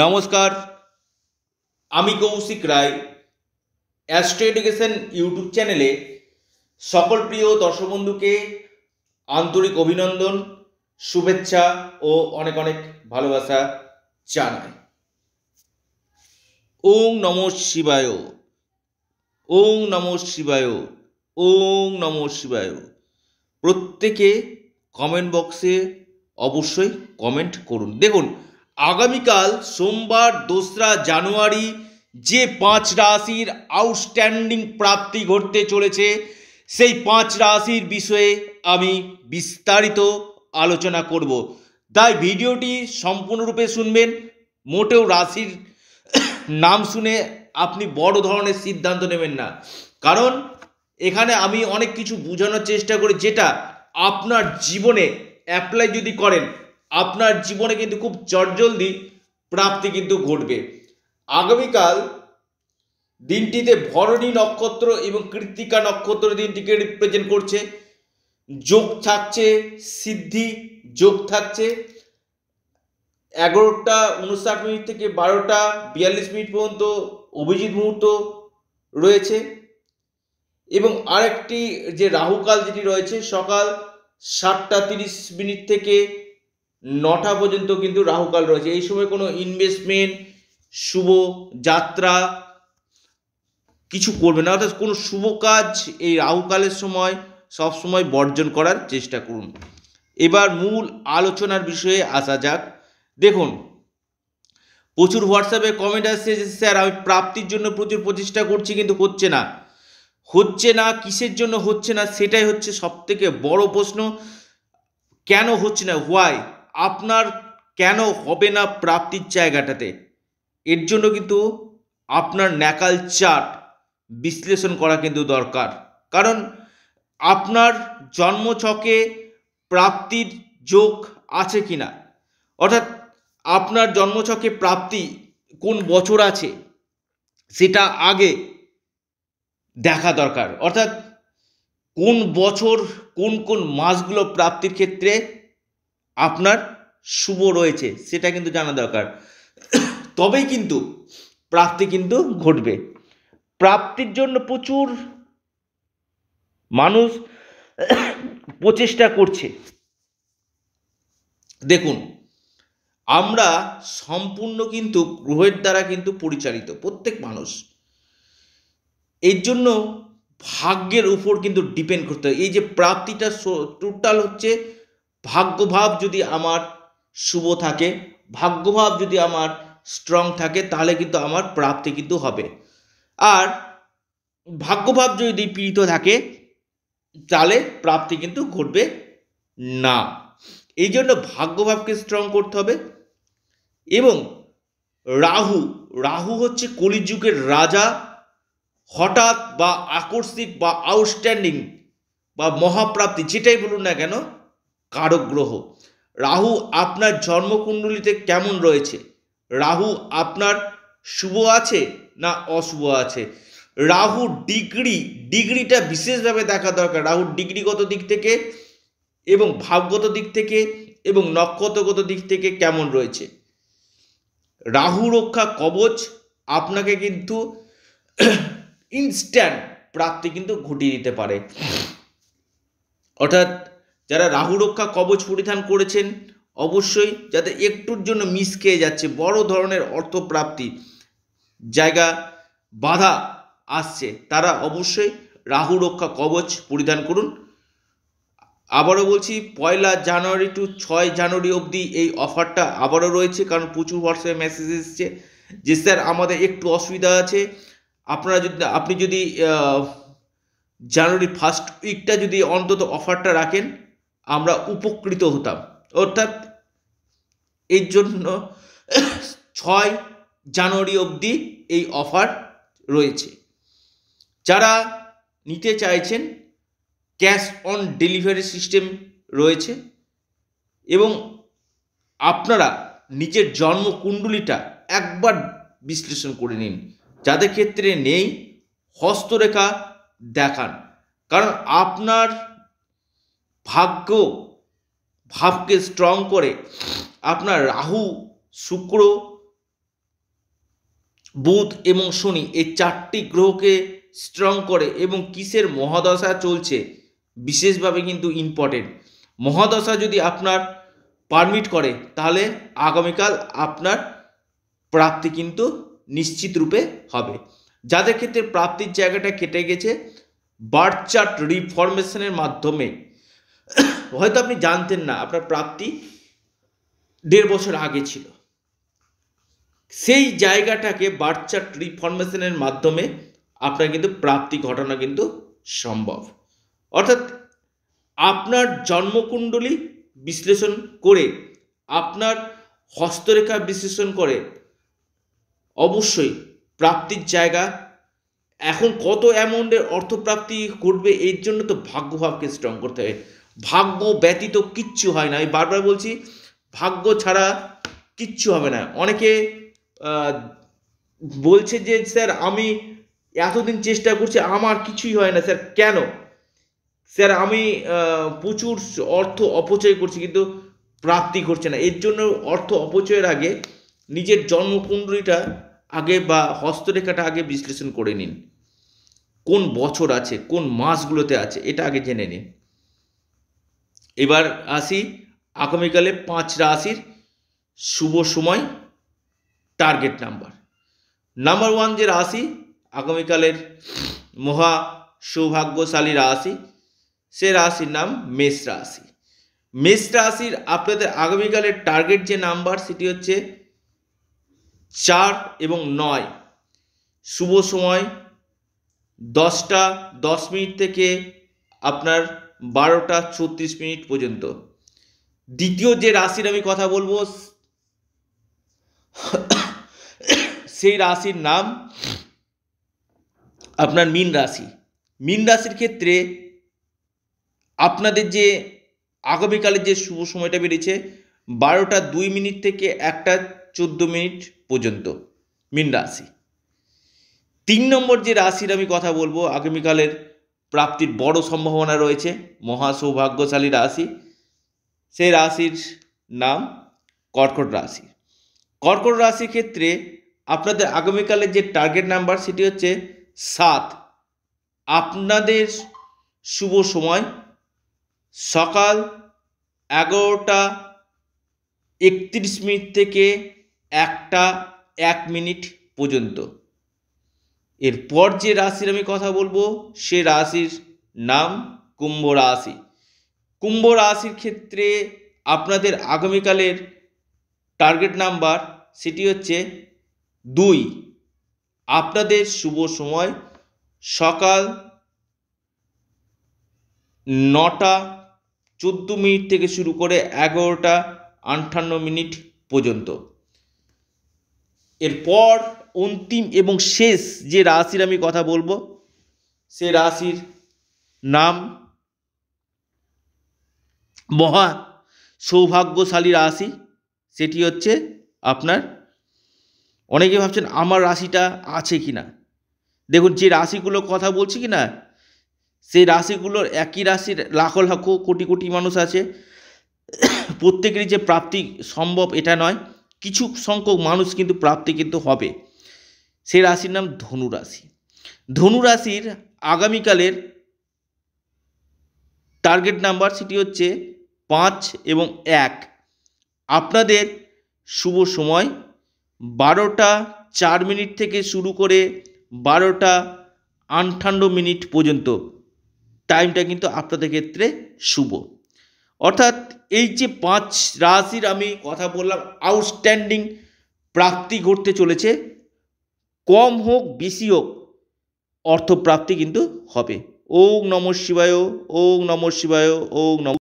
নমস্কার আমি Kaushik Roy astro education YouTube চ্যানেলে সকল প্রিয় দর্শক বন্ধুকে আন্তরিক অভিনন্দন শুভেচ্ছা ও অনেক অনেক ভালোবাসা জানাই ওং নম শিবায় ওং নম শিবায় ওং নম শিবায় প্রত্যেকে কমেন্ট বক্সে অবশ্যই কমেন্ট করুন দেখুন আগামীকাল সোমবার দোসরা জানুয়ারি যে পাঁচ রাশির আউটস্ট্যান্ডিং প্রাপ্তি ঘটতে চলেছে সেই পাঁচ রাশির বিষয়ে আমি বিস্তারিত আলোচনা করব তাই ভিডিওটি সম্পূর্ণরূপে শুনবেন মোটেও রাশির নাম শুনে আপনি বড় ধরনের সিদ্ধান্ত নেবেন না কারণ এখানে আমি অনেক কিছু বোঝানোর চেষ্টা করি যেটা আপনার জীবনে অ্যাপ্লাই যদি করেন আপনার জীবনে কিন্তু খুব চটজলদি প্রাপ্তি কিন্তু ঘটবে আগামীকাল দিনটিতে ভরণী নক্ষত্র এবং কৃত্তিকা নক্ষত্র দিনটিকে রিপ্রেজেন্ট করছে যোগ থাকছে সিদ্ধি যোগ থাকছে এগারোটা উনষাট মিনিট থেকে বারোটা বিয়াল্লিশ মিনিট পর্যন্ত অভিজিৎ মুহূর্ত রয়েছে এবং আরেকটি যে রাহুকাল যেটি রয়েছে সকাল সাতটা তিরিশ মিনিট থেকে নটা পর্যন্ত কিন্তু রাহুকাল রয়েছে এই সময় কোনো ইনভেস্টমেন্ট শুভ যাত্রা কিছু করবে না অর্থাৎ কোনো শুভ কাজ এই রাহুকালের সময় সব সময় বর্জন করার চেষ্টা করুন এবার মূল আলোচনার বিষয়ে আসা যাক দেখুন প্রচুর হোয়াটসঅ্যাপে কমেন্ট আসছে যে স্যার আমি প্রাপ্তির জন্য প্রচুর প্রচেষ্টা করছি কিন্তু হচ্ছে না হচ্ছে না কিসের জন্য হচ্ছে না সেটাই হচ্ছে সবথেকে বড় প্রশ্ন কেন হচ্ছে না হোয়াই আপনার কেন হবে না প্রাপ্তির জায়গাটাতে এর জন্য কিন্তু আপনার ন্যাকাল চার্ট বিশ্লেষণ করা কিন্তু দরকার কারণ আপনার জন্মছকে প্রাপ্তির যোগ আছে কি না অর্থাৎ আপনার জন্মছকে প্রাপ্তি কোন বছর আছে সেটা আগে দেখা দরকার অর্থাৎ কোন বছর কোন কোন মাসগুলো প্রাপ্তির ক্ষেত্রে আপনার শুভ রয়েছে সেটা কিন্তু জানা দরকার তবেই কিন্তু প্রাপ্তি কিন্তু ঘটবে প্রাপ্তির জন্য প্রচুর মানুষ প্রচেষ্টা করছে দেখুন আমরা সম্পূর্ণ কিন্তু গ্রহের দ্বারা কিন্তু পরিচালিত প্রত্যেক মানুষ এর জন্য ভাগ্যের উপর কিন্তু ডিপেন্ড করতে হয় এই যে প্রাপ্তিটা টোটাল হচ্ছে ভাগ্যভাব যদি আমার শুভ থাকে ভাগ্যভাব যদি আমার স্ট্রং থাকে তাহলে কিন্তু আমার প্রাপ্তি কিন্তু হবে আর ভাগ্যভাব যদি পীড়িত থাকে তাহলে প্রাপ্তি কিন্তু ঘটবে না এই জন্য ভাগ্যভাবকে স্ট্রং করতে হবে এবং রাহু রাহু হচ্ছে কলিযুগের রাজা হঠাৎ বা আকস্মিক বা আউটস্ট্যান্ডিং বা মহাপ্রাপ্তি যেটাই বলুন না কেন কারক গ্রহ রাহু আপনার জন্মকুণ্ডলিতে কেমন রয়েছে রাহু আপনার শুভ আছে না অশুভ আছে রাহু ডিগ্রি ডিগ্রিটা বিশেষভাবে দেখা দরকার রাহুর ডিগ্রিগত দিক থেকে এবং ভাবগত দিক থেকে এবং নক্ষত্রগত দিক থেকে কেমন রয়েছে রাহু রক্ষা কবচ আপনাকে কিন্তু ইনস্ট্যান্ট প্রাপ্তি কিন্তু ঘটিয়ে দিতে পারে অর্থাৎ যারা রাহু রক্ষা কবচ পরিধান করেছেন অবশ্যই যাতে একটুর জন্য মিস খেয়ে যাচ্ছে বড় ধরনের অর্থপ্রাপ্তি জায়গা বাধা আসছে তারা অবশ্যই রাহু রক্ষা কবচ পরিধান করুন আবারও বলছি পয়লা জানুয়ারি টু ছয় জানুয়ারি অবধি এই অফারটা আবারও রয়েছে কারণ প্রচুর হোয়াটসঅ্যাপে মেসেজ এসছে যে স্যার আমাদের একটু অসুবিধা আছে আপনারা যদি আপনি যদি জানুয়ারি ফার্স্ট উইকটা যদি অন্তত অফারটা রাখেন আমরা উপকৃত হতাম অর্থাৎ এর জন্য ছয় জানুয়ারি অবধি এই অফার রয়েছে যারা নিতে চাইছেন ক্যাশ অন ডেলিভারি সিস্টেম রয়েছে এবং আপনারা নিজের জন্মকুণ্ডলিটা একবার বিশ্লেষণ করে নিন যাদের ক্ষেত্রে নেই হস্তরেখা দেখান কারণ আপনার ভাগ্য ভাবকে স্ট্রং করে আপনার রাহু শুক্র বুধ এবং শনি এই চারটি গ্রহকে স্ট্রং করে এবং কিসের মহাদশা চলছে বিশেষভাবে কিন্তু ইম্পর্টেন্ট মহাদশা যদি আপনার পারমিট করে তাহলে আগামীকাল আপনার প্রাপ্তি কিন্তু নিশ্চিত রূপে হবে যাদের ক্ষেত্রে প্রাপ্তির জায়গাটা কেটে গেছে বার্থ চার্ট রিফরমেশনের মাধ্যমে হয়তো আপনি জানতেন না আপনার প্রাপ্তি দেড় বছর আগে ছিল সেই জায়গাটাকে বার্চার রিফরমেশনের মাধ্যমে আপনার কিন্তু প্রাপ্তি ঘটানো কিন্তু সম্ভব অর্থাৎ আপনার জন্মকুণ্ডলী বিশ্লেষণ করে আপনার হস্তরেখা বিশ্লেষণ করে অবশ্যই প্রাপ্তির জায়গা এখন কত অ্যামাউন্টের অর্থপ্রাপ্তি ঘটবে এর জন্য তো ভাগ্যভাবকে স্ট্রং করতে হবে ভাগ্য ব্যতীত কিচ্ছু হয় না আমি বারবার বলছি ভাগ্য ছাড়া কিচ্ছু হবে না অনেকে বলছে যে স্যার আমি এতদিন চেষ্টা করছি আমার কিছুই হয় না স্যার কেন স্যার আমি প্রচুর অর্থ অপচয় করছি কিন্তু প্রাপ্তি করছে না এর জন্য অর্থ অপচয়ের আগে নিজের জন্মকুণ্ডলীটা আগে বা হস্তরেখাটা আগে বিশ্লেষণ করে নিন কোন বছর আছে কোন মাসগুলোতে আছে এটা আগে জেনে নিন এবার আসি আগামীকালে পাঁচ রাশির শুভ সময় টার্গেট নাম্বার নাম্বার ওয়ান যে রাশি আগামীকালের মহা সৌভাগ্যশালী রাশি সে রাশির নাম মেষ রাশি মেষ রাশির আপনাদের আগামীকালের টার্গেট যে নাম্বার সেটি হচ্ছে চার এবং নয় শুভ সময় দশটা দশ মিনিট থেকে আপনার বারোটা ছত্রিশ মিনিট পর্যন্ত দ্বিতীয় যে রাশির আমি কথা বলবো সেই রাশির নাম আপনার মিন রাশি মিন রাশির ক্ষেত্রে আপনাদের যে আগামীকালের যে শুভ সময়টা বেড়েছে বারোটা দুই মিনিট থেকে একটা চোদ্দো মিনিট পর্যন্ত মিন রাশি তিন নম্বর যে রাশির আমি কথা বলবো আগামীকালের প্রাপ্তির বড় সম্ভাবনা রয়েছে মহা সৌভাগ্যশালী রাশি সেই রাশির নাম কর্কট রাশি কর্কট রাশির ক্ষেত্রে আপনাদের আগামীকালের যে টার্গেট নাম্বার সেটি হচ্ছে সাত আপনাদের শুভ সময় সকাল এগারোটা একত্রিশ মিনিট থেকে একটা এক মিনিট পর্যন্ত এরপর যে রাশির আমি কথা বলবো সে রাশির নাম কুম্ভ রাশি কুম্ভ রাশির ক্ষেত্রে আপনাদের আগামীকালের টার্গেট নাম্বার সেটি হচ্ছে দুই আপনাদের শুভ সময় সকাল নটা চোদ্দো মিনিট থেকে শুরু করে এগারোটা আটান্ন মিনিট পর্যন্ত এরপর অন্তিম এবং শেষ যে রাশির আমি কথা বলবো সে রাশির নাম মহা সৌভাগ্যশালী রাশি সেটি হচ্ছে আপনার অনেকে ভাবছেন আমার রাশিটা আছে কি না দেখুন যে রাশিগুলোর কথা বলছি কি না সেই রাশিগুলোর একই রাশির লাখো লাখো কোটি কোটি মানুষ আছে প্রত্যেকেরই যে প্রাপ্তি সম্ভব এটা নয় কিছু সংখ্যক মানুষ কিন্তু প্রাপ্তি কিন্তু হবে সে রাশির নাম ধনু রাশি ধনু রাশির আগামীকালের টার্গেট নাম্বার সেটি হচ্ছে পাঁচ এবং এক আপনাদের শুভ সময় বারোটা চার মিনিট থেকে শুরু করে বারোটা আনঠান্ড মিনিট পর্যন্ত টাইমটা কিন্তু আপনাদের ক্ষেত্রে শুভ অর্থাৎ এই যে পাঁচ রাশির আমি কথা বললাম আউটস্ট্যান্ডিং প্রাপ্তি ঘটতে চলেছে কম হোক বেশি হোক অর্থপ্রাপ্তি কিন্তু হবে ওং নম শিবায় ওং নম শিবায় ওং নম